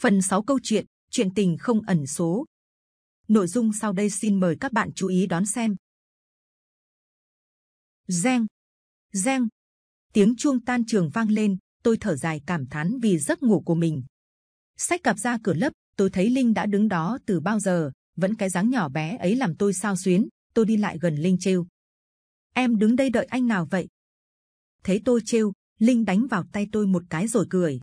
Phần 6 câu chuyện, chuyện tình không ẩn số. Nội dung sau đây xin mời các bạn chú ý đón xem. Reng, reng, tiếng chuông tan trường vang lên, tôi thở dài cảm thán vì giấc ngủ của mình. Sách cặp ra cửa lớp, tôi thấy Linh đã đứng đó từ bao giờ, vẫn cái dáng nhỏ bé ấy làm tôi sao xuyến. Tôi đi lại gần Linh trêu. Em đứng đây đợi anh nào vậy? Thấy tôi trêu, Linh đánh vào tay tôi một cái rồi cười.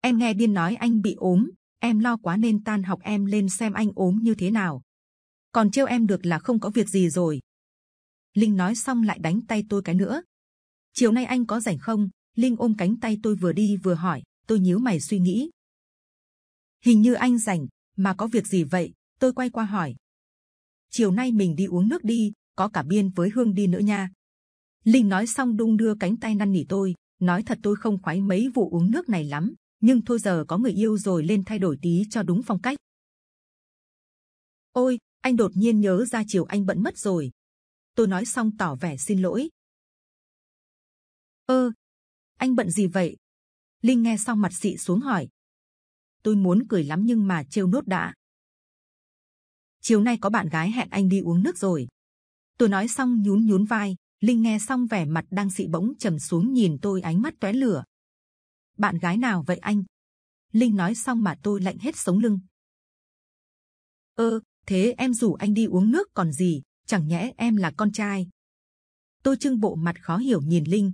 Em nghe điên nói anh bị ốm, em lo quá nên tan học em lên xem anh ốm như thế nào. Còn trêu em được là không có việc gì rồi. Linh nói xong lại đánh tay tôi cái nữa. Chiều nay anh có rảnh không? Linh ôm cánh tay tôi vừa đi vừa hỏi. Tôi nhíu mày suy nghĩ. Hình như anh rảnh, mà có việc gì vậy? Tôi quay qua hỏi. Chiều nay mình đi uống nước đi, có cả Biên với Hương đi nữa nha. Linh nói xong đung đưa cánh tay năn nỉ tôi, nói thật tôi không khoái mấy vụ uống nước này lắm, nhưng thôi giờ có người yêu rồi lên thay đổi tí cho đúng phong cách. Ôi, anh đột nhiên nhớ ra chiều anh bận mất rồi. Tôi nói xong tỏ vẻ xin lỗi. Ơ, anh bận gì vậy? Linh nghe xong mặt xị xuống hỏi. Tôi muốn cười lắm nhưng mà trêu nốt đã. Chiều nay có bạn gái hẹn anh đi uống nước rồi. Tôi nói xong nhún nhún vai. Linh nghe xong vẻ mặt đang xị bỗng trầm xuống nhìn tôi ánh mắt tóe lửa bạn gái nào vậy anh? Linh nói xong mà tôi lạnh hết sống lưng. Ơ, thế em rủ anh đi uống nước còn gì? Chẳng nhẽ em là con trai? Tôi trưng bộ mặt khó hiểu nhìn Linh.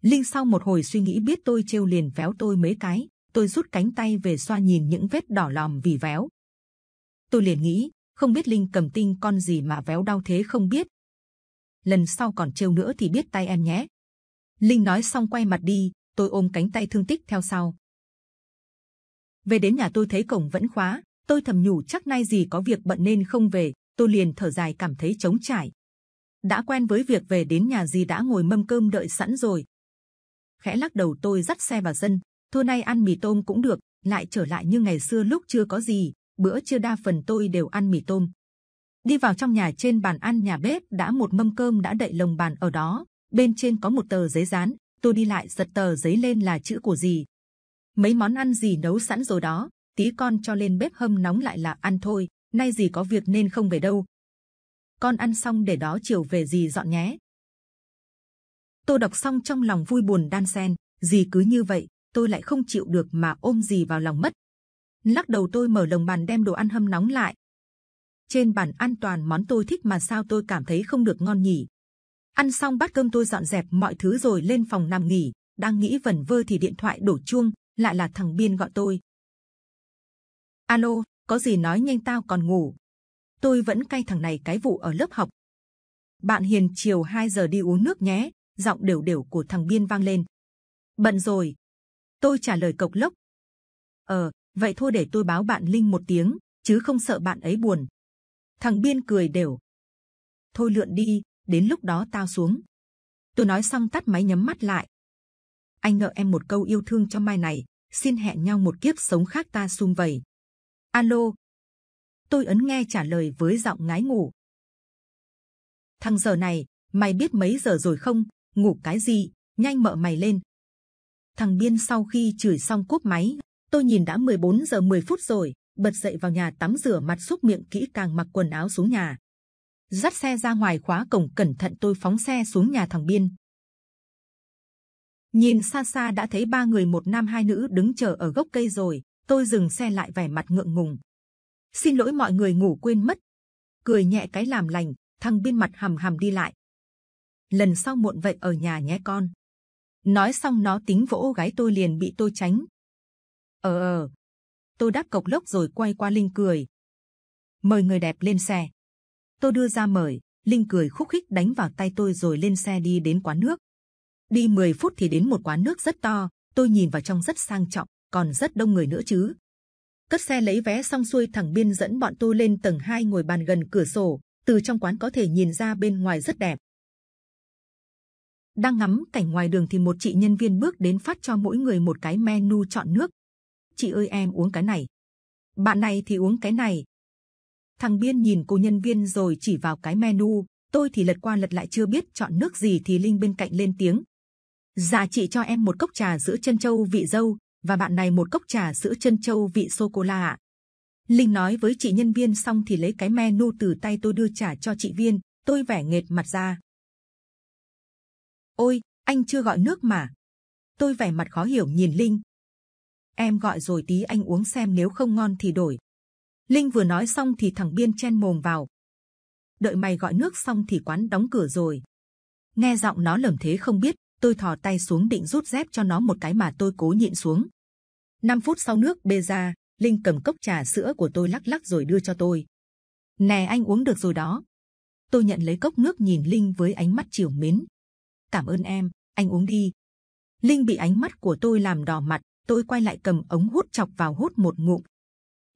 Linh sau một hồi suy nghĩ biết tôi trêu liền véo tôi mấy cái. Tôi rút cánh tay về xoa nhìn những vết đỏ lòm vì véo. Tôi liền nghĩ, không biết Linh cầm tinh con gì mà véo đau thế không biết. Lần sau còn trêu nữa thì biết tay em nhé. Linh nói xong quay mặt đi, tôi ôm cánh tay thương tích theo sau. Về đến nhà tôi thấy cổng vẫn khóa, tôi thầm nhủ chắc nay gì có việc bận nên không về, tôi liền thở dài cảm thấy trống trải. Đã quen với việc về đến nhà gì đã ngồi mâm cơm đợi sẵn rồi. Khẽ lắc đầu tôi dắt xe vào sân, thưa nay ăn mì tôm cũng được, lại trở lại như ngày xưa lúc chưa có gì, bữa chưa đa phần tôi đều ăn mì tôm. Đi vào trong nhà trên bàn ăn nhà bếp đã một mâm cơm đã đậy lồng bàn ở đó, bên trên có một tờ giấy dán tôi đi lại giật tờ giấy lên là chữ của gì mấy món ăn gì nấu sẵn rồi đó tí con cho lên bếp hâm nóng lại là ăn thôi nay gì có việc nên không về đâu con ăn xong để đó chiều về gì dọn nhé tôi đọc xong trong lòng vui buồn đan xen gì cứ như vậy tôi lại không chịu được mà ôm gì vào lòng mất lắc đầu tôi mở lồng bàn đem đồ ăn hâm nóng lại trên bàn ăn toàn món tôi thích mà sao tôi cảm thấy không được ngon nhỉ ăn xong bát cơm tôi dọn dẹp mọi thứ rồi lên phòng nằm nghỉ đang nghĩ vẩn vơ thì điện thoại đổ chuông lại là thằng biên gọi tôi alo có gì nói nhanh tao còn ngủ tôi vẫn cay thằng này cái vụ ở lớp học bạn hiền chiều 2 giờ đi uống nước nhé giọng đều đều của thằng biên vang lên bận rồi tôi trả lời cộc lốc ờ vậy thôi để tôi báo bạn linh một tiếng chứ không sợ bạn ấy buồn thằng biên cười đều thôi lượn đi đến lúc đó tao xuống tôi nói xong tắt máy nhắm mắt lại anh nợ em một câu yêu thương cho mai này xin hẹn nhau một kiếp sống khác ta sum vầy alo tôi ấn nghe trả lời với giọng ngái ngủ thằng giờ này mày biết mấy giờ rồi không ngủ cái gì nhanh mở mày lên thằng biên sau khi chửi xong cúp máy tôi nhìn đã 14 giờ 10 phút rồi bật dậy vào nhà tắm rửa mặt xúc miệng kỹ càng mặc quần áo xuống nhà dắt xe ra ngoài khóa cổng cẩn thận tôi phóng xe xuống nhà thằng biên nhìn xa xa đã thấy ba người một nam hai nữ đứng chờ ở gốc cây rồi tôi dừng xe lại vẻ mặt ngượng ngùng xin lỗi mọi người ngủ quên mất cười nhẹ cái làm lành thằng biên mặt hầm hầm đi lại lần sau muộn vậy ở nhà nhé con nói xong nó tính vỗ gái tôi liền bị tôi tránh ờ ờ tôi đáp cộc lốc rồi quay qua linh cười mời người đẹp lên xe tôi đưa ra mời linh cười khúc khích đánh vào tay tôi rồi lên xe đi đến quán nước đi 10 phút thì đến một quán nước rất to tôi nhìn vào trong rất sang trọng còn rất đông người nữa chứ cất xe lấy vé xong xuôi thẳng biên dẫn bọn tôi lên tầng 2 ngồi bàn gần cửa sổ từ trong quán có thể nhìn ra bên ngoài rất đẹp đang ngắm cảnh ngoài đường thì một chị nhân viên bước đến phát cho mỗi người một cái menu chọn nước chị ơi em uống cái này bạn này thì uống cái này Thằng Biên nhìn cô nhân viên rồi chỉ vào cái menu. Tôi thì lật qua lật lại chưa biết chọn nước gì thì Linh bên cạnh lên tiếng. Dạ chị cho em một cốc trà sữa chân châu vị dâu và bạn này một cốc trà sữa chân châu vị sô cô la ạ. Linh nói với chị nhân viên xong thì lấy cái menu từ tay tôi đưa trả cho chị viên. Tôi vẻ nghệt mặt ra. Ôi, anh chưa gọi nước mà. Tôi vẻ mặt khó hiểu nhìn Linh. Em gọi rồi tí anh uống xem nếu không ngon thì đổi. Linh vừa nói xong thì thằng Biên chen mồm vào. Đợi mày gọi nước xong thì quán đóng cửa rồi. Nghe giọng nó lầm thế không biết, tôi thò tay xuống định rút dép cho nó một cái mà tôi cố nhịn xuống. 5 phút sau nước bê ra, Linh cầm cốc trà sữa của tôi lắc lắc rồi đưa cho tôi. Nè anh uống được rồi đó. Tôi nhận lấy cốc nước nhìn Linh với ánh mắt chiều mến. Cảm ơn em, anh uống đi. Linh bị ánh mắt của tôi làm đỏ mặt, tôi quay lại cầm ống hút chọc vào hút một ngụm.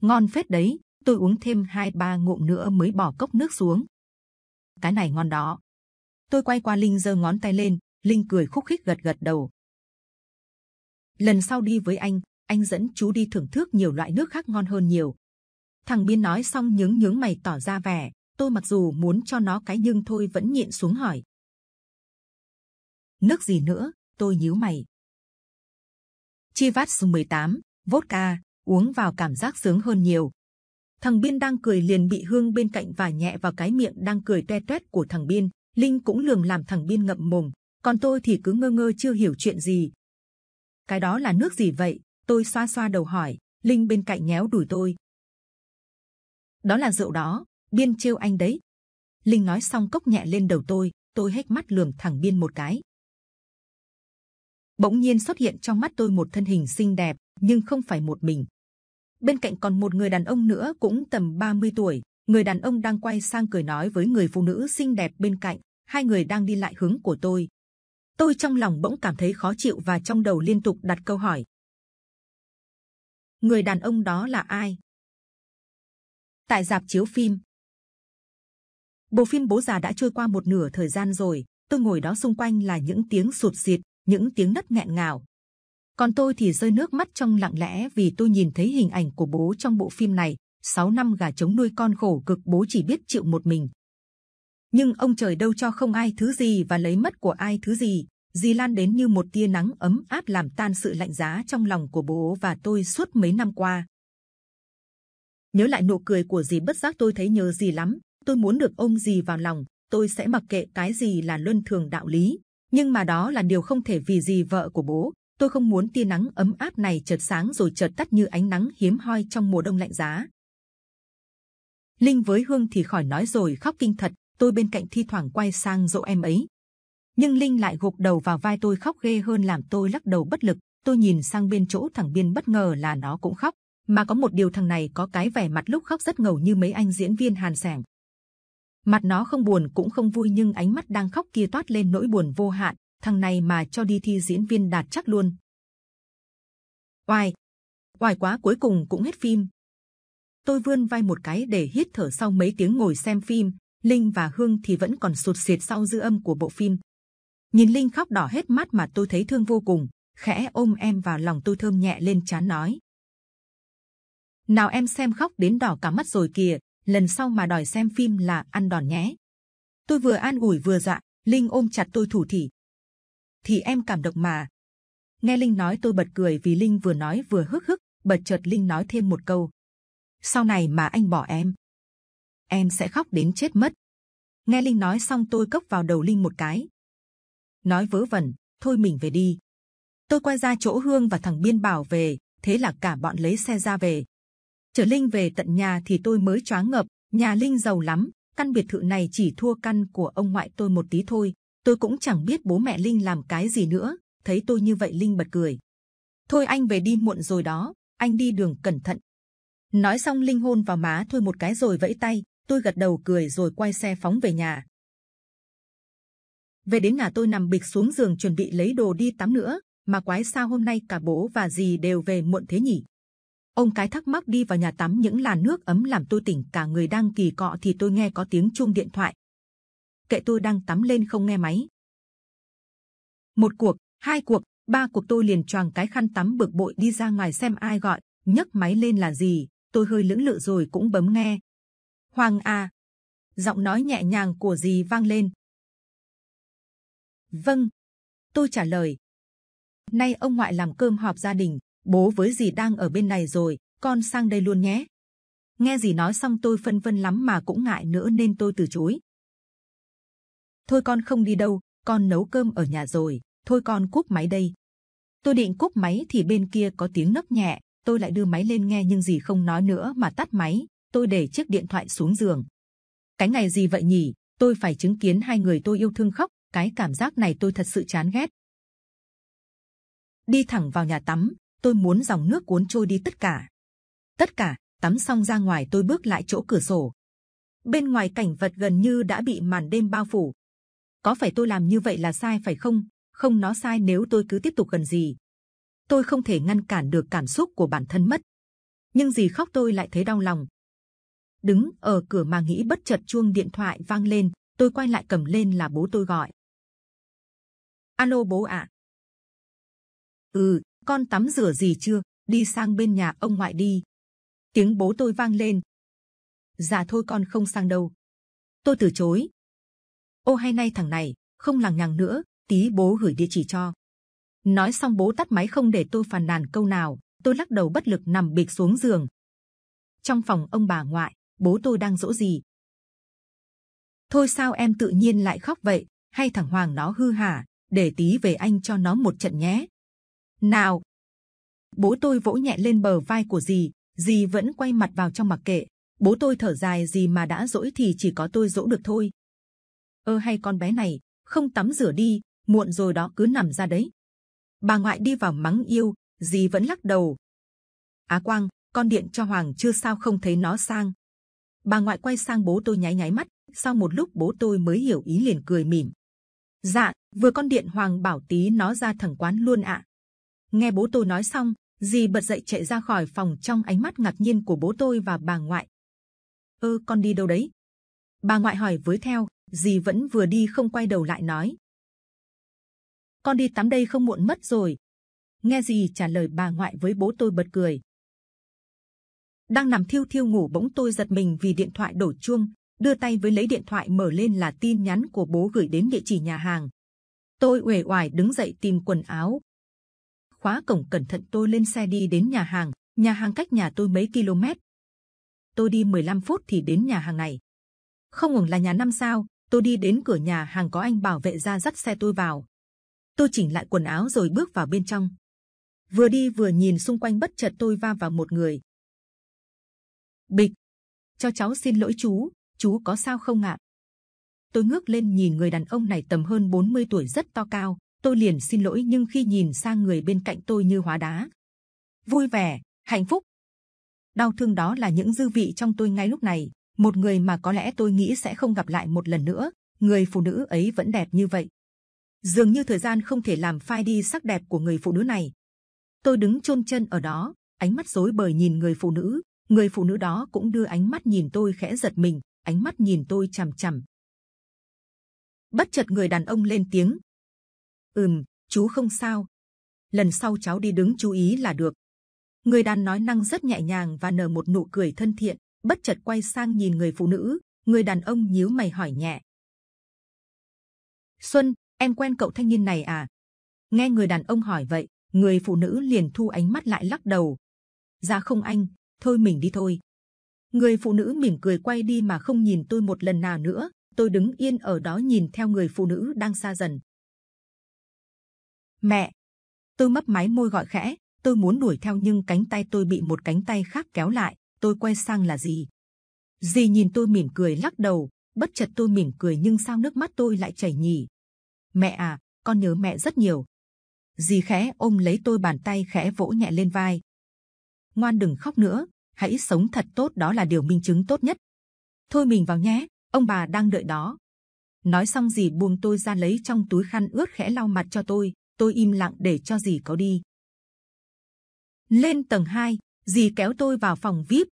Ngon phết đấy tôi uống thêm hai ba ngụm nữa mới bỏ cốc nước xuống. Cái này ngon đó. Tôi quay qua Linh giơ ngón tay lên, Linh cười khúc khích gật gật đầu. Lần sau đi với anh, anh dẫn chú đi thưởng thức nhiều loại nước khác ngon hơn nhiều. Thằng Biên nói xong nhướng nhướng mày tỏ ra vẻ, tôi mặc dù muốn cho nó cái nhưng thôi vẫn nhịn xuống hỏi. Nước gì nữa? Tôi nhíu mày. Chivas 18, vodka, uống vào cảm giác sướng hơn nhiều, thằng biên đang cười liền bị hương bên cạnh vả nhẹ vào cái miệng đang cười te toét của thằng biên linh cũng lường làm thằng biên ngậm mồm còn tôi thì cứ ngơ ngơ chưa hiểu chuyện gì cái đó là nước gì vậy tôi xoa xoa đầu hỏi linh bên cạnh nhéo đùi tôi đó là rượu đó biên trêu anh đấy linh nói xong cốc nhẹ lên đầu tôi tôi hét mắt lườm thằng biên một cái bỗng nhiên xuất hiện trong mắt tôi một thân hình xinh đẹp nhưng không phải một mình bên cạnh còn một người đàn ông nữa cũng tầm 30 tuổi người đàn ông đang quay sang cười nói với người phụ nữ xinh đẹp bên cạnh hai người đang đi lại hướng của tôi tôi trong lòng bỗng cảm thấy khó chịu và trong đầu liên tục đặt câu hỏi người đàn ông đó là ai tại dạp chiếu phim bộ phim bố già đã trôi qua một nửa thời gian rồi tôi ngồi đó xung quanh là những tiếng sụt sịt những tiếng nấc nghẹn ngào còn tôi thì rơi nước mắt trong lặng lẽ vì tôi nhìn thấy hình ảnh của bố trong bộ phim này 6 năm gà chống nuôi con khổ cực bố chỉ biết chịu một mình nhưng ông trời đâu cho không ai thứ gì và lấy mất của ai thứ gì dì lan đến như một tia nắng ấm áp làm tan sự lạnh giá trong lòng của bố và tôi suốt mấy năm qua nhớ lại nụ cười của dì bất giác tôi thấy nhớ dì lắm tôi muốn được ôm dì vào lòng tôi sẽ mặc kệ cái gì là luân thường đạo lý nhưng mà đó là điều không thể vì dì vợ của bố tôi không muốn tia nắng ấm áp này chợt sáng rồi chợt tắt như ánh nắng hiếm hoi trong mùa đông lạnh giá linh với hương thì khỏi nói rồi khóc kinh thật tôi bên cạnh thi thoảng quay sang dỗ em ấy nhưng linh lại gục đầu vào vai tôi khóc ghê hơn làm tôi lắc đầu bất lực tôi nhìn sang bên chỗ thằng biên bất ngờ là nó cũng khóc mà có một điều thằng này có cái vẻ mặt lúc khóc rất ngầu như mấy anh diễn viên hàn sảng mặt nó không buồn cũng không vui nhưng ánh mắt đang khóc kia toát lên nỗi buồn vô hạn thằng này mà cho đi thi diễn viên đạt chắc luôn. Oai, oai quá cuối cùng cũng hết phim. Tôi vươn vai một cái để hít thở sau mấy tiếng ngồi xem phim. Linh và Hương thì vẫn còn sụt sệt sau dư âm của bộ phim. Nhìn Linh khóc đỏ hết mắt mà tôi thấy thương vô cùng, khẽ ôm em vào lòng tôi thơm nhẹ lên chán nói. Nào em xem khóc đến đỏ cả mắt rồi kìa, lần sau mà đòi xem phim là ăn đòn nhé. Tôi vừa an ủi vừa dạ, Linh ôm chặt tôi thủ thỉ, thì em cảm động mà. Nghe Linh nói tôi bật cười vì Linh vừa nói vừa hức hức, bật chợt Linh nói thêm một câu. Sau này mà anh bỏ em, em sẽ khóc đến chết mất. Nghe Linh nói xong tôi cốc vào đầu Linh một cái. Nói vớ vẩn, thôi mình về đi. Tôi quay ra chỗ Hương và thằng Biên bảo về, thế là cả bọn lấy xe ra về. Chở Linh về tận nhà thì tôi mới choáng ngợp, nhà Linh giàu lắm, căn biệt thự này chỉ thua căn của ông ngoại tôi một tí thôi, tôi cũng chẳng biết bố mẹ linh làm cái gì nữa thấy tôi như vậy linh bật cười thôi anh về đi muộn rồi đó anh đi đường cẩn thận nói xong linh hôn vào má thôi một cái rồi vẫy tay tôi gật đầu cười rồi quay xe phóng về nhà về đến nhà tôi nằm bịch xuống giường chuẩn bị lấy đồ đi tắm nữa mà quái sao hôm nay cả bố và dì đều về muộn thế nhỉ ông cái thắc mắc đi vào nhà tắm những làn nước ấm làm tôi tỉnh cả người đang kỳ cọ thì tôi nghe có tiếng chuông điện thoại kệ tôi đang tắm lên không nghe máy. Một cuộc, hai cuộc, ba cuộc tôi liền choàng cái khăn tắm bực bội đi ra ngoài xem ai gọi, nhấc máy lên là gì, tôi hơi lưỡng lự rồi cũng bấm nghe. Hoàng à, giọng nói nhẹ nhàng của dì vang lên. Vâng, tôi trả lời. Nay ông ngoại làm cơm họp gia đình, bố với dì đang ở bên này rồi, con sang đây luôn nhé. Nghe dì nói xong tôi phân vân lắm mà cũng ngại nữa nên tôi từ chối thôi con không đi đâu, con nấu cơm ở nhà rồi, thôi con cúp máy đây. Tôi định cúp máy thì bên kia có tiếng nấc nhẹ, tôi lại đưa máy lên nghe nhưng gì không nói nữa mà tắt máy, tôi để chiếc điện thoại xuống giường. Cái ngày gì vậy nhỉ? Tôi phải chứng kiến hai người tôi yêu thương khóc, cái cảm giác này tôi thật sự chán ghét. Đi thẳng vào nhà tắm, tôi muốn dòng nước cuốn trôi đi tất cả. Tất cả, tắm xong ra ngoài tôi bước lại chỗ cửa sổ. Bên ngoài cảnh vật gần như đã bị màn đêm bao phủ, có phải tôi làm như vậy là sai phải không? Không nó sai nếu tôi cứ tiếp tục gần gì. Tôi không thể ngăn cản được cảm xúc của bản thân mất. Nhưng gì khóc tôi lại thấy đau lòng. Đứng ở cửa mà nghĩ bất chợt chuông điện thoại vang lên, tôi quay lại cầm lên là bố tôi gọi. Alo bố ạ. Ừ, con tắm rửa gì chưa? Đi sang bên nhà ông ngoại đi. Tiếng bố tôi vang lên. Dạ thôi con không sang đâu. Tôi từ chối, ô hay nay thằng này không lằng nhằng nữa tí bố gửi địa chỉ cho nói xong bố tắt máy không để tôi phàn nàn câu nào tôi lắc đầu bất lực nằm bịch xuống giường trong phòng ông bà ngoại bố tôi đang dỗ gì thôi sao em tự nhiên lại khóc vậy hay thằng hoàng nó hư hả để tí về anh cho nó một trận nhé nào bố tôi vỗ nhẹ lên bờ vai của dì dì vẫn quay mặt vào trong mặc kệ bố tôi thở dài gì mà đã dỗi thì chỉ có tôi dỗ được thôi ơ hay con bé này không tắm rửa đi muộn rồi đó cứ nằm ra đấy bà ngoại đi vào mắng yêu dì vẫn lắc đầu á à quang con điện cho hoàng chưa sao không thấy nó sang bà ngoại quay sang bố tôi nháy nháy mắt sau một lúc bố tôi mới hiểu ý liền cười mỉm dạ vừa con điện hoàng bảo tí nó ra thẳng quán luôn ạ nghe bố tôi nói xong dì bật dậy chạy ra khỏi phòng trong ánh mắt ngạc nhiên của bố tôi và bà ngoại ơ con đi đâu đấy bà ngoại hỏi với theo dì vẫn vừa đi không quay đầu lại nói con đi tắm đây không muộn mất rồi nghe dì trả lời bà ngoại với bố tôi bật cười đang nằm thiêu thiêu ngủ bỗng tôi giật mình vì điện thoại đổ chuông đưa tay với lấy điện thoại mở lên là tin nhắn của bố gửi đến địa chỉ nhà hàng tôi uể oải đứng dậy tìm quần áo khóa cổng cẩn thận tôi lên xe đi đến nhà hàng nhà hàng cách nhà tôi mấy km tôi đi 15 phút thì đến nhà hàng này không ngừng là nhà năm sao tôi đi đến cửa nhà hàng có anh bảo vệ ra dắt xe tôi vào. Tôi chỉnh lại quần áo rồi bước vào bên trong. Vừa đi vừa nhìn xung quanh bất chợt tôi va vào một người. Bịch, cho cháu xin lỗi chú, chú có sao không ạ? Tôi ngước lên nhìn người đàn ông này tầm hơn 40 tuổi rất to cao, tôi liền xin lỗi nhưng khi nhìn sang người bên cạnh tôi như hóa đá. Vui vẻ, hạnh phúc. Đau thương đó là những dư vị trong tôi ngay lúc này, một người mà có lẽ tôi nghĩ sẽ không gặp lại một lần nữa. Người phụ nữ ấy vẫn đẹp như vậy. Dường như thời gian không thể làm phai đi sắc đẹp của người phụ nữ này. Tôi đứng chôn chân ở đó, ánh mắt rối bời nhìn người phụ nữ. Người phụ nữ đó cũng đưa ánh mắt nhìn tôi khẽ giật mình, ánh mắt nhìn tôi chằm chằm. Bất chợt người đàn ông lên tiếng. Ừm, chú không sao. Lần sau cháu đi đứng chú ý là được. Người đàn nói năng rất nhẹ nhàng và nở một nụ cười thân thiện bất chợt quay sang nhìn người phụ nữ người đàn ông nhíu mày hỏi nhẹ xuân em quen cậu thanh niên này à nghe người đàn ông hỏi vậy người phụ nữ liền thu ánh mắt lại lắc đầu ra dạ không anh thôi mình đi thôi người phụ nữ mỉm cười quay đi mà không nhìn tôi một lần nào nữa tôi đứng yên ở đó nhìn theo người phụ nữ đang xa dần mẹ tôi mấp máy môi gọi khẽ tôi muốn đuổi theo nhưng cánh tay tôi bị một cánh tay khác kéo lại tôi quay sang là gì dì nhìn tôi mỉm cười lắc đầu bất chợt tôi mỉm cười nhưng sao nước mắt tôi lại chảy nhỉ mẹ à con nhớ mẹ rất nhiều dì khẽ ôm lấy tôi bàn tay khẽ vỗ nhẹ lên vai ngoan đừng khóc nữa hãy sống thật tốt đó là điều minh chứng tốt nhất thôi mình vào nhé ông bà đang đợi đó nói xong dì buông tôi ra lấy trong túi khăn ướt khẽ lau mặt cho tôi tôi im lặng để cho dì có đi lên tầng 2, dì kéo tôi vào phòng vip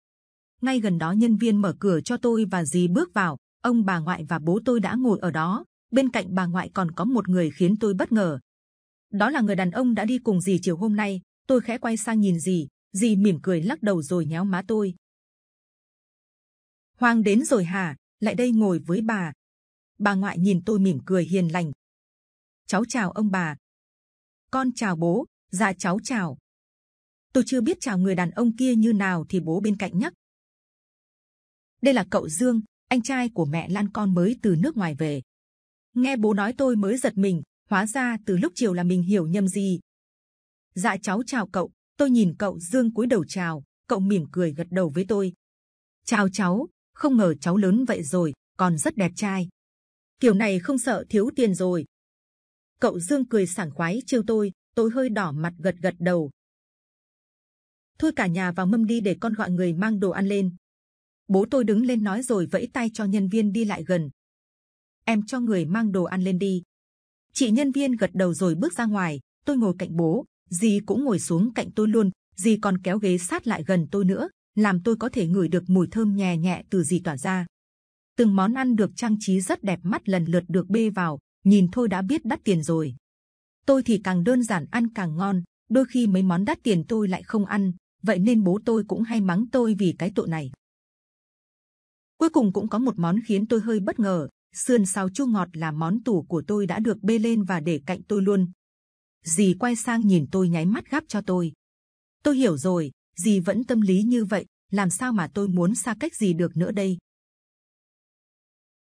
ngay gần đó nhân viên mở cửa cho tôi và dì bước vào ông bà ngoại và bố tôi đã ngồi ở đó bên cạnh bà ngoại còn có một người khiến tôi bất ngờ đó là người đàn ông đã đi cùng dì chiều hôm nay tôi khẽ quay sang nhìn dì dì mỉm cười lắc đầu rồi nhéo má tôi Hoàng đến rồi hà, Lại đây ngồi với bà. Bà ngoại nhìn tôi mỉm cười hiền lành. Cháu chào ông bà. Con chào bố. Dạ cháu chào tôi chưa biết chào người đàn ông kia như nào thì bố bên cạnh nhắc đây là cậu Dương anh trai của mẹ Lan con mới từ nước ngoài về nghe bố nói tôi mới giật mình hóa ra từ lúc chiều là mình hiểu nhầm gì dạ cháu chào cậu tôi nhìn cậu Dương cúi đầu chào cậu mỉm cười gật đầu với tôi chào cháu không ngờ cháu lớn vậy rồi còn rất đẹp trai kiểu này không sợ thiếu tiền rồi cậu Dương cười sảng khoái trêu tôi tôi hơi đỏ mặt gật gật đầu Thôi cả nhà vào mâm đi để con gọi người mang đồ ăn lên. Bố tôi đứng lên nói rồi vẫy tay cho nhân viên đi lại gần. Em cho người mang đồ ăn lên đi. Chị nhân viên gật đầu rồi bước ra ngoài. Tôi ngồi cạnh bố, dì cũng ngồi xuống cạnh tôi luôn. Dì còn kéo ghế sát lại gần tôi nữa, làm tôi có thể ngửi được mùi thơm nhẹ nhẹ từ dì tỏa ra. Từng món ăn được trang trí rất đẹp mắt lần lượt được bê vào, nhìn thôi đã biết đắt tiền rồi. Tôi thì càng đơn giản ăn càng ngon, đôi khi mấy món đắt tiền tôi lại không ăn, vậy nên bố tôi cũng hay mắng tôi vì cái tội này. Cuối cùng cũng có một món khiến tôi hơi bất ngờ, sườn xào chua ngọt là món tủ của tôi đã được bê lên và để cạnh tôi luôn. Dì quay sang nhìn tôi nháy mắt gắp cho tôi. Tôi hiểu rồi, dì vẫn tâm lý như vậy, làm sao mà tôi muốn xa cách dì được nữa đây?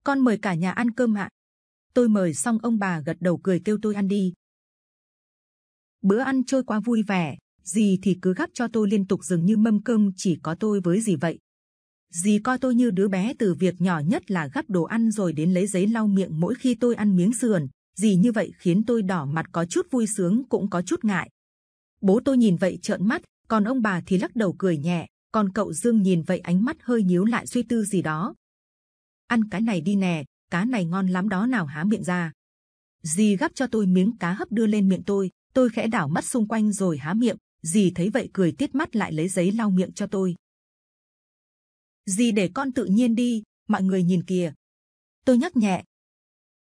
Con mời cả nhà ăn cơm ạ. Tôi mời xong ông bà gật đầu cười kêu tôi ăn đi. Bữa ăn trôi qua vui vẻ, dì thì cứ gắp cho tôi liên tục dường như mâm cơm chỉ có tôi với dì vậy dì coi tôi như đứa bé từ việc nhỏ nhất là gắp đồ ăn rồi đến lấy giấy lau miệng mỗi khi tôi ăn miếng sườn dì như vậy khiến tôi đỏ mặt có chút vui sướng cũng có chút ngại bố tôi nhìn vậy trợn mắt còn ông bà thì lắc đầu cười nhẹ còn cậu dương nhìn vậy ánh mắt hơi nhíu lại suy tư gì đó ăn cái này đi nè cá này ngon lắm đó nào há miệng ra dì gắp cho tôi miếng cá hấp đưa lên miệng tôi tôi khẽ đảo mắt xung quanh rồi há miệng dì thấy vậy cười tiết mắt lại lấy giấy lau miệng cho tôi dì để con tự nhiên đi mọi người nhìn kìa tôi nhắc nhẹ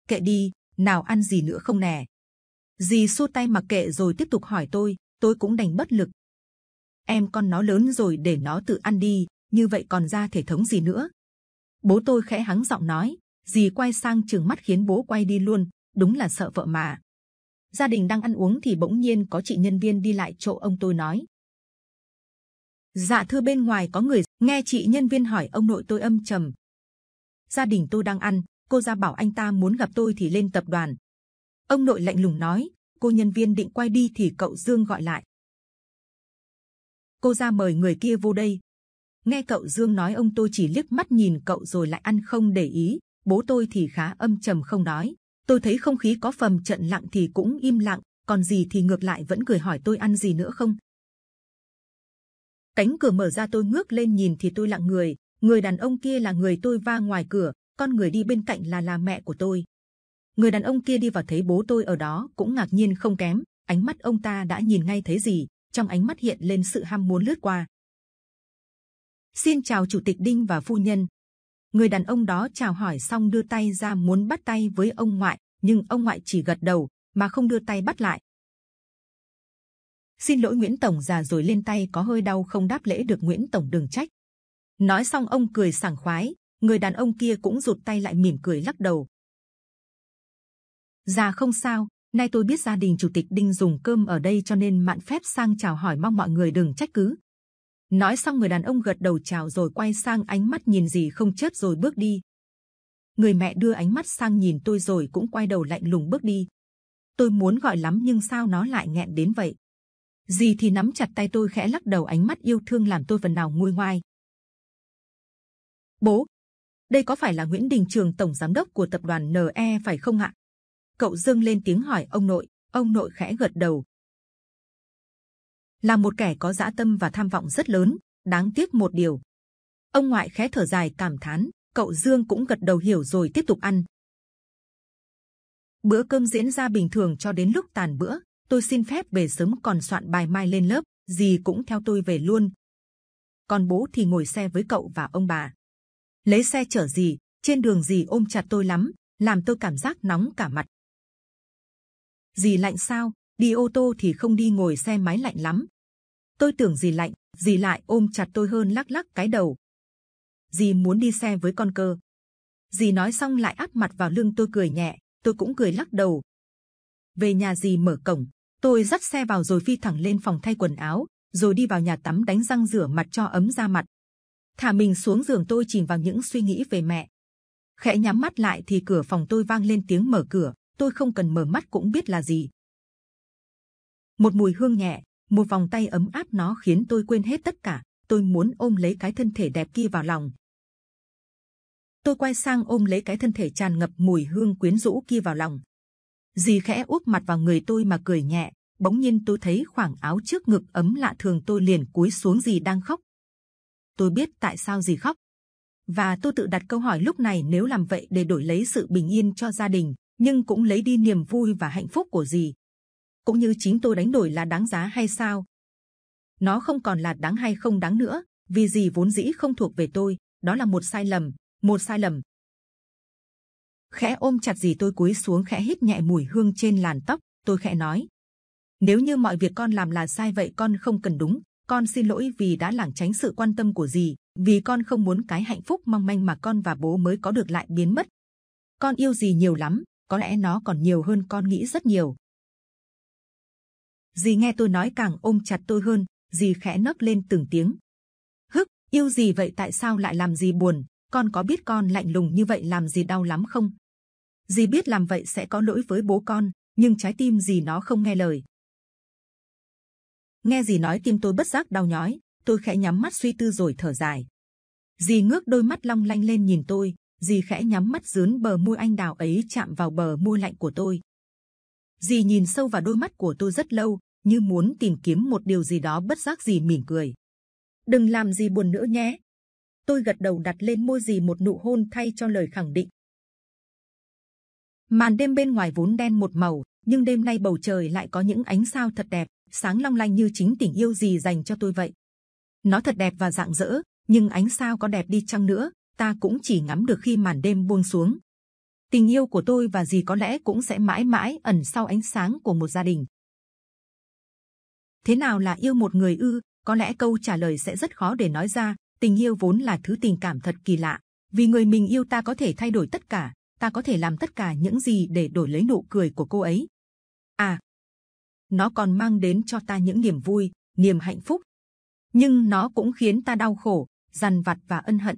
kệ đi nào ăn gì nữa không nè dì xua tay mặc kệ rồi tiếp tục hỏi tôi tôi cũng đành bất lực em con nó lớn rồi để nó tự ăn đi như vậy còn ra thể thống gì nữa bố tôi khẽ hắng giọng nói dì quay sang chừng mắt khiến bố quay đi luôn đúng là sợ vợ mà gia đình đang ăn uống thì bỗng nhiên có chị nhân viên đi lại chỗ ông tôi nói dạ thưa bên ngoài có người nghe chị nhân viên hỏi ông nội tôi âm trầm gia đình tôi đang ăn cô ra bảo anh ta muốn gặp tôi thì lên tập đoàn ông nội lạnh lùng nói cô nhân viên định quay đi thì cậu dương gọi lại cô ra mời người kia vô đây nghe cậu dương nói ông tôi chỉ liếc mắt nhìn cậu rồi lại ăn không để ý bố tôi thì khá âm trầm không nói tôi thấy không khí có phần trận lặng thì cũng im lặng còn gì thì ngược lại vẫn cười hỏi tôi ăn gì nữa không cánh cửa mở ra tôi ngước lên nhìn thì tôi lặng người người đàn ông kia là người tôi va ngoài cửa con người đi bên cạnh là là mẹ của tôi người đàn ông kia đi vào thấy bố tôi ở đó cũng ngạc nhiên không kém ánh mắt ông ta đã nhìn ngay thấy gì trong ánh mắt hiện lên sự ham muốn lướt qua xin chào chủ tịch đinh và phu nhân người đàn ông đó chào hỏi xong đưa tay ra muốn bắt tay với ông ngoại nhưng ông ngoại chỉ gật đầu mà không đưa tay bắt lại xin lỗi nguyễn tổng già rồi lên tay có hơi đau không đáp lễ được nguyễn tổng đừng trách nói xong ông cười sảng khoái người đàn ông kia cũng rụt tay lại mỉm cười lắc đầu già không sao nay tôi biết gia đình chủ tịch đinh dùng cơm ở đây cho nên mạn phép sang chào hỏi mong mọi người đừng trách cứ nói xong người đàn ông gật đầu chào rồi quay sang ánh mắt nhìn gì không chớp rồi bước đi người mẹ đưa ánh mắt sang nhìn tôi rồi cũng quay đầu lạnh lùng bước đi tôi muốn gọi lắm nhưng sao nó lại nghẹn đến vậy gì thì nắm chặt tay tôi khẽ lắc đầu ánh mắt yêu thương làm tôi phần nào nguôi ngoai bố đây có phải là Nguyễn Đình Trường tổng giám đốc của tập đoàn NE phải không ạ? Cậu Dương lên tiếng hỏi ông nội, ông nội khẽ gật đầu, là một kẻ có dã tâm và tham vọng rất lớn. Đáng tiếc một điều. Ông ngoại khẽ thở dài cảm thán. Cậu Dương cũng gật đầu hiểu rồi tiếp tục ăn. Bữa cơm diễn ra bình thường cho đến lúc tàn bữa. Tôi xin phép về sớm còn soạn bài mai lên lớp. Gì cũng theo tôi về luôn. Còn bố thì ngồi xe với cậu và ông bà. Lấy xe chở gì? Trên đường gì ôm chặt tôi lắm, làm tôi cảm giác nóng cả mặt. Dì lạnh sao? đi ô tô thì không đi ngồi xe máy lạnh lắm. Tôi tưởng gì lạnh, gì lại ôm chặt tôi hơn lắc lắc cái đầu. Dì muốn đi xe với con cơ. Dì nói xong lại áp mặt vào lưng tôi cười nhẹ, tôi cũng cười lắc đầu. Về nhà dì mở cổng, tôi dắt xe vào rồi phi thẳng lên phòng thay quần áo, rồi đi vào nhà tắm đánh răng rửa mặt cho ấm da mặt. Thả mình xuống giường tôi chìm vào những suy nghĩ về mẹ. Khẽ nhắm mắt lại thì cửa phòng tôi vang lên tiếng mở cửa, tôi không cần mở mắt cũng biết là gì một mùi hương nhẹ một vòng tay ấm áp nó khiến tôi quên hết tất cả tôi muốn ôm lấy cái thân thể đẹp kia vào lòng tôi quay sang ôm lấy cái thân thể tràn ngập mùi hương quyến rũ kia vào lòng dì khẽ úp mặt vào người tôi mà cười nhẹ bỗng nhiên tôi thấy khoảng áo trước ngực ấm lạ thường tôi liền cúi xuống dì đang khóc tôi biết tại sao dì khóc và tôi tự đặt câu hỏi lúc này nếu làm vậy để đổi lấy sự bình yên cho gia đình nhưng cũng lấy đi niềm vui và hạnh phúc của dì cũng như chính tôi đánh đổi là đáng giá hay sao? Nó không còn là đáng hay không đáng nữa, vì gì vốn dĩ không thuộc về tôi, đó là một sai lầm, một sai lầm. Khẽ ôm chặt gì tôi cúi xuống khẽ hít nhẹ mùi hương trên làn tóc, tôi khẽ nói: nếu như mọi việc con làm là sai vậy con không cần đúng, con xin lỗi vì đã lảng tránh sự quan tâm của gì, vì con không muốn cái hạnh phúc mong manh mà con và bố mới có được lại biến mất. Con yêu gì nhiều lắm, có lẽ nó còn nhiều hơn con nghĩ rất nhiều, dì nghe tôi nói càng ôm chặt tôi hơn dì khẽ nấc lên từng tiếng hức yêu gì vậy tại sao lại làm gì buồn con có biết con lạnh lùng như vậy làm gì đau lắm không dì biết làm vậy sẽ có lỗi với bố con nhưng trái tim dì nó không nghe lời nghe dì nói tim tôi bất giác đau nhói tôi khẽ nhắm mắt suy tư rồi thở dài dì ngước đôi mắt long lanh lên nhìn tôi dì khẽ nhắm mắt dướn bờ môi anh đào ấy chạm vào bờ môi lạnh của tôi Dì nhìn sâu vào đôi mắt của tôi rất lâu, như muốn tìm kiếm một điều gì đó bất giác dì mỉm cười. Đừng làm gì buồn nữa nhé. Tôi gật đầu đặt lên môi dì một nụ hôn thay cho lời khẳng định. Màn đêm bên ngoài vốn đen một màu, nhưng đêm nay bầu trời lại có những ánh sao thật đẹp, sáng long lanh như chính tình yêu dì dành cho tôi vậy. Nó thật đẹp và rạng rỡ, nhưng ánh sao có đẹp đi chăng nữa, ta cũng chỉ ngắm được khi màn đêm buông xuống tình yêu của tôi và gì có lẽ cũng sẽ mãi mãi ẩn sau ánh sáng của một gia đình. Thế nào là yêu một người ư? Có lẽ câu trả lời sẽ rất khó để nói ra. Tình yêu vốn là thứ tình cảm thật kỳ lạ. Vì người mình yêu ta có thể thay đổi tất cả, ta có thể làm tất cả những gì để đổi lấy nụ cười của cô ấy. À, nó còn mang đến cho ta những niềm vui, niềm hạnh phúc. Nhưng nó cũng khiến ta đau khổ, dằn vặt và ân hận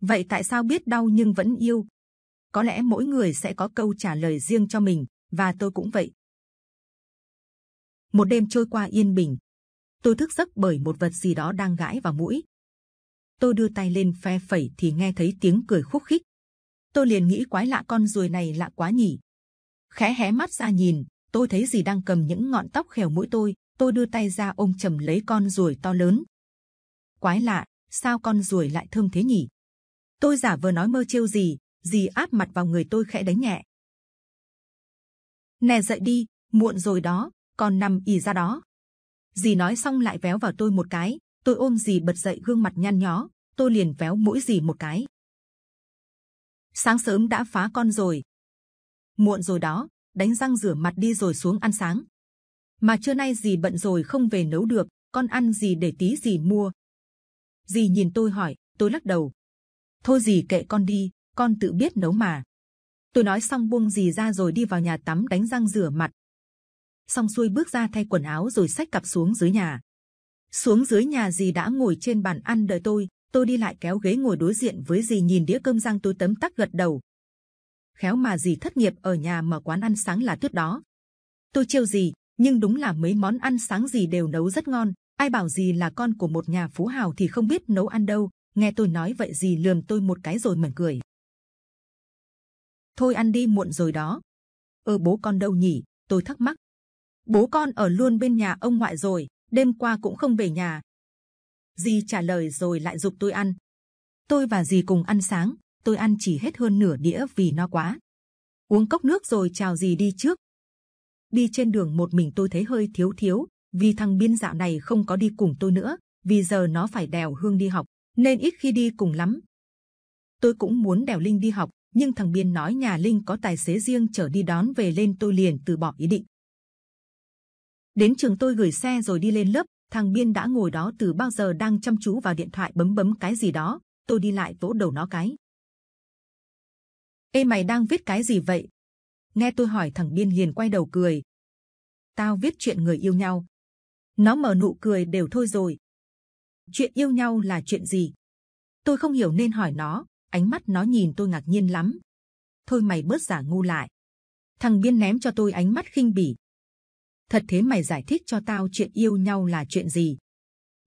vậy tại sao biết đau nhưng vẫn yêu có lẽ mỗi người sẽ có câu trả lời riêng cho mình và tôi cũng vậy một đêm trôi qua yên bình tôi thức giấc bởi một vật gì đó đang gãi vào mũi tôi đưa tay lên phe phẩy thì nghe thấy tiếng cười khúc khích tôi liền nghĩ quái lạ con ruồi này lạ quá nhỉ khẽ hé mắt ra nhìn tôi thấy gì đang cầm những ngọn tóc khều mũi tôi tôi đưa tay ra ôm chầm lấy con ruồi to lớn quái lạ sao con ruồi lại thơm thế nhỉ tôi giả vờ nói mơ chiêu gì gì áp mặt vào người tôi khẽ đánh nhẹ nè dậy đi muộn rồi đó còn nằm ì ra đó dì nói xong lại véo vào tôi một cái tôi ôm dì bật dậy gương mặt nhăn nhó tôi liền véo mũi dì một cái sáng sớm đã phá con rồi muộn rồi đó đánh răng rửa mặt đi rồi xuống ăn sáng mà trưa nay dì bận rồi không về nấu được con ăn gì để tí dì mua dì nhìn tôi hỏi tôi lắc đầu thôi gì kệ con đi con tự biết nấu mà tôi nói xong buông gì ra rồi đi vào nhà tắm đánh răng rửa mặt xong xuôi bước ra thay quần áo rồi xách cặp xuống dưới nhà xuống dưới nhà dì đã ngồi trên bàn ăn đợi tôi tôi đi lại kéo ghế ngồi đối diện với dì nhìn đĩa cơm rang tôi tấm tắc gật đầu khéo mà dì thất nghiệp ở nhà mở quán ăn sáng là tuyết đó tôi trêu dì nhưng đúng là mấy món ăn sáng dì đều nấu rất ngon ai bảo dì là con của một nhà phú hào thì không biết nấu ăn đâu nghe tôi nói vậy gì lườm tôi một cái rồi mỉm cười thôi ăn đi muộn rồi đó ơ ờ, bố con đâu nhỉ tôi thắc mắc bố con ở luôn bên nhà ông ngoại rồi đêm qua cũng không về nhà dì trả lời rồi lại dục tôi ăn tôi và dì cùng ăn sáng tôi ăn chỉ hết hơn nửa đĩa vì no quá uống cốc nước rồi chào dì đi trước đi trên đường một mình tôi thấy hơi thiếu thiếu vì thằng biên dạo này không có đi cùng tôi nữa vì giờ nó phải đèo hương đi học nên ít khi đi cùng lắm. Tôi cũng muốn đèo Linh đi học, nhưng thằng Biên nói nhà Linh có tài xế riêng chở đi đón về lên tôi liền từ bỏ ý định. Đến trường tôi gửi xe rồi đi lên lớp, thằng Biên đã ngồi đó từ bao giờ đang chăm chú vào điện thoại bấm bấm cái gì đó, tôi đi lại vỗ đầu nó cái. Ê mày đang viết cái gì vậy? Nghe tôi hỏi thằng Biên hiền quay đầu cười. Tao viết chuyện người yêu nhau. Nó mở nụ cười đều thôi rồi, Chuyện yêu nhau là chuyện gì? Tôi không hiểu nên hỏi nó, ánh mắt nó nhìn tôi ngạc nhiên lắm. Thôi mày bớt giả ngu lại. Thằng Biên ném cho tôi ánh mắt khinh bỉ. Thật thế mày giải thích cho tao chuyện yêu nhau là chuyện gì?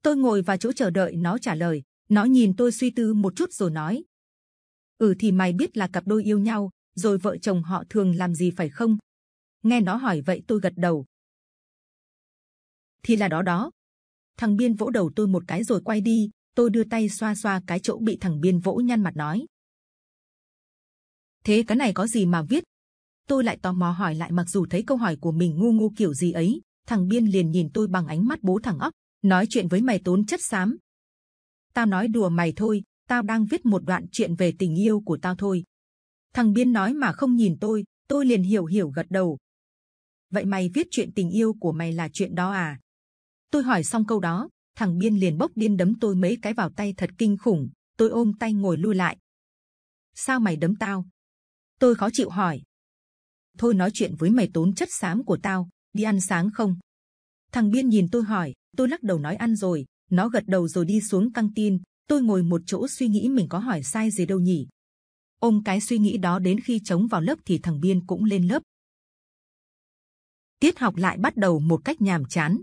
Tôi ngồi vào chỗ chờ đợi nó trả lời, nó nhìn tôi suy tư một chút rồi nói. Ừ thì mày biết là cặp đôi yêu nhau, rồi vợ chồng họ thường làm gì phải không? Nghe nó hỏi vậy tôi gật đầu. Thì là đó đó, thằng biên vỗ đầu tôi một cái rồi quay đi tôi đưa tay xoa xoa cái chỗ bị thằng biên vỗ nhăn mặt nói thế cái này có gì mà viết tôi lại tò mò hỏi lại mặc dù thấy câu hỏi của mình ngu ngu kiểu gì ấy thằng biên liền nhìn tôi bằng ánh mắt bố thằng óc nói chuyện với mày tốn chất xám tao nói đùa mày thôi tao đang viết một đoạn chuyện về tình yêu của tao thôi thằng biên nói mà không nhìn tôi tôi liền hiểu hiểu gật đầu vậy mày viết chuyện tình yêu của mày là chuyện đó à Tôi hỏi xong câu đó, thằng Biên liền bốc điên đấm tôi mấy cái vào tay thật kinh khủng. Tôi ôm tay ngồi lui lại. Sao mày đấm tao? Tôi khó chịu hỏi. Thôi nói chuyện với mày tốn chất xám của tao, đi ăn sáng không? Thằng Biên nhìn tôi hỏi, tôi lắc đầu nói ăn rồi. Nó gật đầu rồi đi xuống căng tin. Tôi ngồi một chỗ suy nghĩ mình có hỏi sai gì đâu nhỉ? Ôm cái suy nghĩ đó đến khi chống vào lớp thì thằng Biên cũng lên lớp. Tiết học lại bắt đầu một cách nhàm chán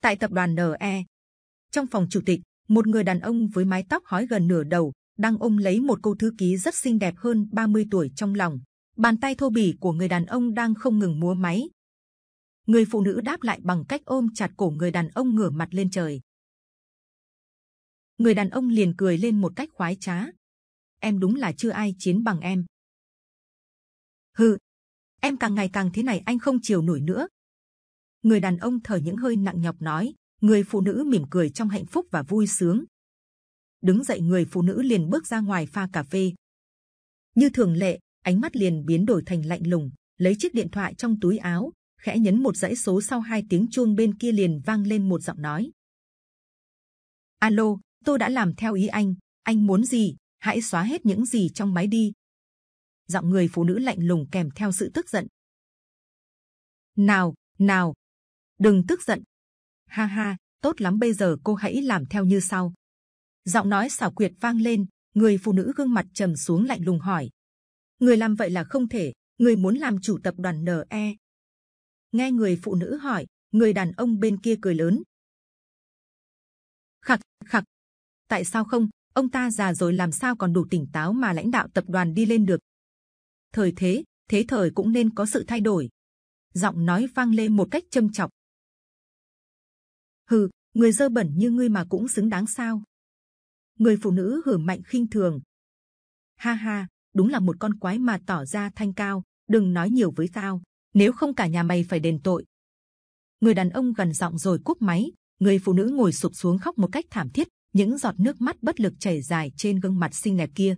tại tập đoàn NE. Trong phòng chủ tịch, một người đàn ông với mái tóc hói gần nửa đầu đang ôm lấy một cô thư ký rất xinh đẹp hơn 30 tuổi trong lòng. Bàn tay thô bỉ của người đàn ông đang không ngừng múa máy. Người phụ nữ đáp lại bằng cách ôm chặt cổ người đàn ông ngửa mặt lên trời. Người đàn ông liền cười lên một cách khoái trá. Em đúng là chưa ai chiến bằng em. Hừ, em càng ngày càng thế này anh không chiều nổi nữa người đàn ông thở những hơi nặng nhọc nói người phụ nữ mỉm cười trong hạnh phúc và vui sướng đứng dậy người phụ nữ liền bước ra ngoài pha cà phê như thường lệ ánh mắt liền biến đổi thành lạnh lùng lấy chiếc điện thoại trong túi áo khẽ nhấn một dãy số sau hai tiếng chuông bên kia liền vang lên một giọng nói alo tôi đã làm theo ý anh anh muốn gì hãy xóa hết những gì trong máy đi giọng người phụ nữ lạnh lùng kèm theo sự tức giận nào nào đừng tức giận. Ha ha, tốt lắm bây giờ cô hãy làm theo như sau. Giọng nói xảo quyệt vang lên, người phụ nữ gương mặt trầm xuống lạnh lùng hỏi: người làm vậy là không thể, người muốn làm chủ tập đoàn NE. Nghe người phụ nữ hỏi, người đàn ông bên kia cười lớn. Khặc khặc, tại sao không? Ông ta già rồi làm sao còn đủ tỉnh táo mà lãnh đạo tập đoàn đi lên được? Thời thế, thế thời cũng nên có sự thay đổi. Giọng nói vang lên một cách châm chọc hừ người dơ bẩn như ngươi mà cũng xứng đáng sao người phụ nữ hừ mạnh khinh thường ha ha đúng là một con quái mà tỏ ra thanh cao đừng nói nhiều với tao nếu không cả nhà mày phải đền tội người đàn ông gần giọng rồi cúp máy người phụ nữ ngồi sụp xuống khóc một cách thảm thiết những giọt nước mắt bất lực chảy dài trên gương mặt xinh đẹp kia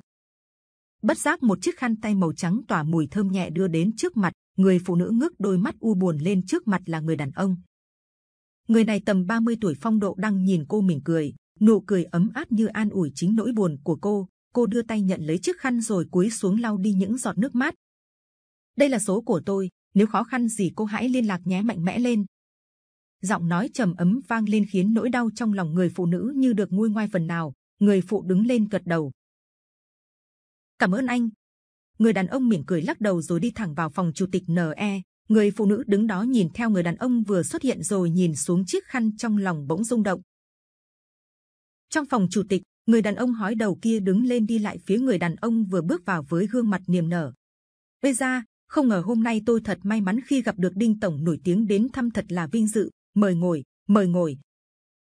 bất giác một chiếc khăn tay màu trắng tỏa mùi thơm nhẹ đưa đến trước mặt người phụ nữ ngước đôi mắt u buồn lên trước mặt là người đàn ông người này tầm 30 tuổi phong độ đang nhìn cô mỉm cười nụ cười ấm áp như an ủi chính nỗi buồn của cô cô đưa tay nhận lấy chiếc khăn rồi cúi xuống lau đi những giọt nước mắt đây là số của tôi nếu khó khăn gì cô hãy liên lạc nhé mạnh mẽ lên giọng nói trầm ấm vang lên khiến nỗi đau trong lòng người phụ nữ như được nguôi ngoai phần nào người phụ đứng lên gật đầu cảm ơn anh người đàn ông mỉm cười lắc đầu rồi đi thẳng vào phòng chủ tịch NE Người phụ nữ đứng đó nhìn theo người đàn ông vừa xuất hiện rồi nhìn xuống chiếc khăn trong lòng bỗng rung động. Trong phòng chủ tịch, người đàn ông hói đầu kia đứng lên đi lại phía người đàn ông vừa bước vào với gương mặt niềm nở. Bây ra, không ngờ hôm nay tôi thật may mắn khi gặp được Đinh Tổng nổi tiếng đến thăm thật là vinh dự. Mời ngồi, mời ngồi.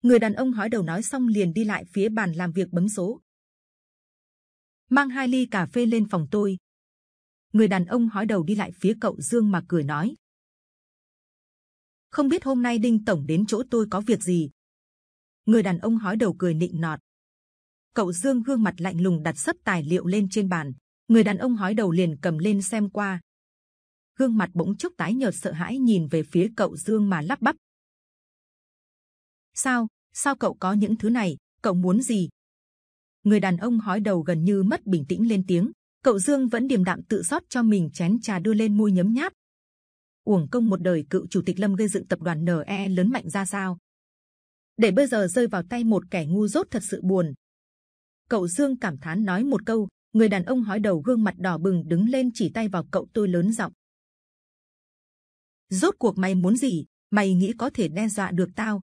Người đàn ông hói đầu nói xong liền đi lại phía bàn làm việc bấm số. Mang hai ly cà phê lên phòng tôi, người đàn ông hói đầu đi lại phía cậu dương mà cười nói không biết hôm nay đinh tổng đến chỗ tôi có việc gì người đàn ông hói đầu cười nịnh nọt cậu dương gương mặt lạnh lùng đặt sấp tài liệu lên trên bàn người đàn ông hói đầu liền cầm lên xem qua gương mặt bỗng chốc tái nhợt sợ hãi nhìn về phía cậu dương mà lắp bắp sao sao cậu có những thứ này cậu muốn gì người đàn ông hói đầu gần như mất bình tĩnh lên tiếng cậu dương vẫn điềm đạm tự rót cho mình chén trà đưa lên môi nhấm nháp uổng công một đời cựu chủ tịch lâm gây dựng tập đoàn ne lớn mạnh ra sao để bây giờ rơi vào tay một kẻ ngu dốt thật sự buồn cậu dương cảm thán nói một câu người đàn ông hói đầu gương mặt đỏ bừng đứng lên chỉ tay vào cậu tôi lớn giọng rốt cuộc mày muốn gì mày nghĩ có thể đe dọa được tao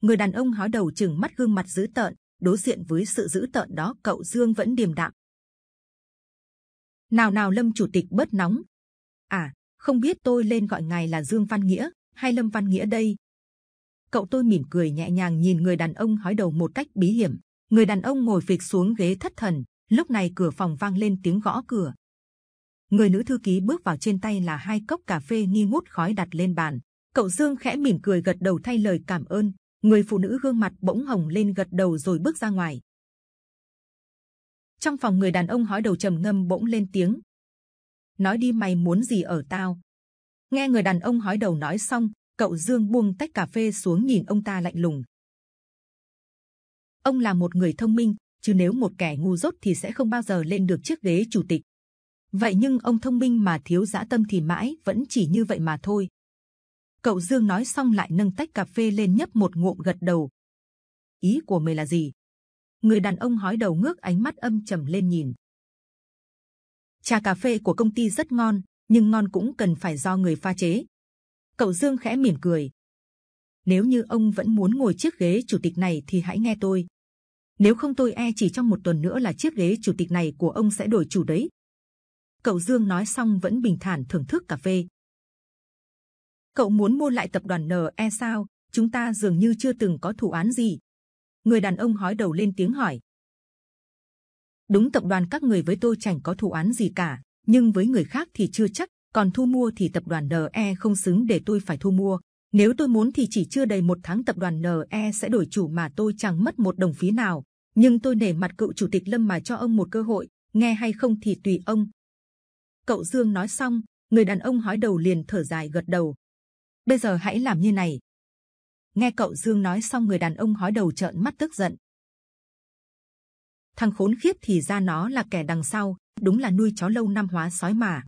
người đàn ông hói đầu chừng mắt gương mặt dữ tợn đối diện với sự dữ tợn đó cậu dương vẫn điềm đạm nào nào lâm chủ tịch bớt nóng à không biết tôi lên gọi ngài là dương văn nghĩa hay lâm văn nghĩa đây cậu tôi mỉm cười nhẹ nhàng nhìn người đàn ông hói đầu một cách bí hiểm người đàn ông ngồi phịch xuống ghế thất thần lúc này cửa phòng vang lên tiếng gõ cửa người nữ thư ký bước vào trên tay là hai cốc cà phê nghi ngút khói đặt lên bàn cậu dương khẽ mỉm cười gật đầu thay lời cảm ơn người phụ nữ gương mặt bỗng hồng lên gật đầu rồi bước ra ngoài trong phòng người đàn ông hói đầu trầm ngâm bỗng lên tiếng nói đi mày muốn gì ở tao nghe người đàn ông hói đầu nói xong cậu dương buông tách cà phê xuống nhìn ông ta lạnh lùng ông là một người thông minh chứ nếu một kẻ ngu dốt thì sẽ không bao giờ lên được chiếc ghế chủ tịch vậy nhưng ông thông minh mà thiếu dã tâm thì mãi vẫn chỉ như vậy mà thôi cậu dương nói xong lại nâng tách cà phê lên nhấp một ngụm gật đầu ý của mày là gì người đàn ông hói đầu ngước ánh mắt âm trầm lên nhìn trà cà phê của công ty rất ngon nhưng ngon cũng cần phải do người pha chế cậu dương khẽ mỉm cười nếu như ông vẫn muốn ngồi chiếc ghế chủ tịch này thì hãy nghe tôi nếu không tôi e chỉ trong một tuần nữa là chiếc ghế chủ tịch này của ông sẽ đổi chủ đấy cậu dương nói xong vẫn bình thản thưởng thức cà phê cậu muốn mua lại tập đoàn NE sao? Chúng ta dường như chưa từng có thủ án gì người đàn ông hói đầu lên tiếng hỏi đúng tập đoàn các người với tôi chẳng có thù án gì cả nhưng với người khác thì chưa chắc còn thu mua thì tập đoàn NE không xứng để tôi phải thu mua nếu tôi muốn thì chỉ chưa đầy một tháng tập đoàn NE sẽ đổi chủ mà tôi chẳng mất một đồng phí nào nhưng tôi nể mặt cựu chủ tịch lâm mà cho ông một cơ hội nghe hay không thì tùy ông cậu dương nói xong người đàn ông hói đầu liền thở dài gật đầu bây giờ hãy làm như này nghe cậu dương nói xong người đàn ông hói đầu trợn mắt tức giận thằng khốn khiếp thì ra nó là kẻ đằng sau đúng là nuôi chó lâu năm hóa sói mà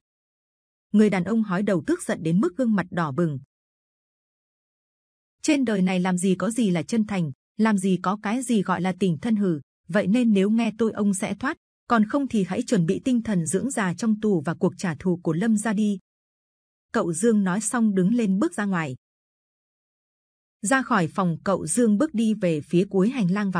người đàn ông hói đầu tức giận đến mức gương mặt đỏ bừng trên đời này làm gì có gì là chân thành làm gì có cái gì gọi là tình thân hử vậy nên nếu nghe tôi ông sẽ thoát còn không thì hãy chuẩn bị tinh thần dưỡng già trong tù và cuộc trả thù của lâm ra đi cậu dương nói xong đứng lên bước ra ngoài ra khỏi phòng cậu dương bước đi về phía cuối hành lang và